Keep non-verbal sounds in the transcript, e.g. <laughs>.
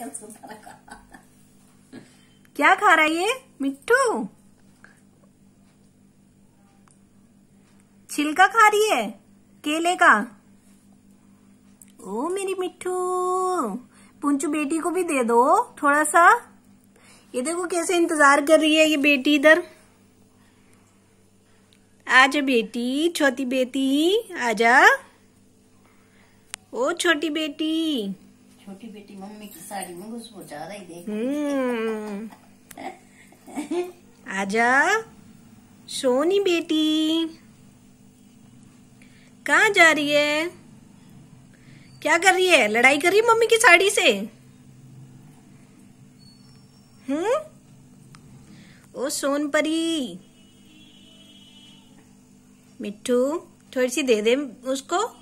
<laughs> क्या खा रहा है ये मिट्टू छिलका खा रही है केले का ओ मेरी मिट्टू पुंचू बेटी को भी दे दो थोड़ा सा ये देखो कैसे इंतजार कर रही है ये बेटी इधर आजा बेटी छोटी बेटी आजा ओ छोटी बेटी छोटी बेटी मम्मी की साड़ी में घुस पहुंचा रही देख हम्म। आजा सोनी बेटी कहा जा रही है क्या कर रही है लड़ाई कर रही है मम्मी की साड़ी से हम्म ओ सोन परी मिट्टू थोड़ी सी दे दे उसको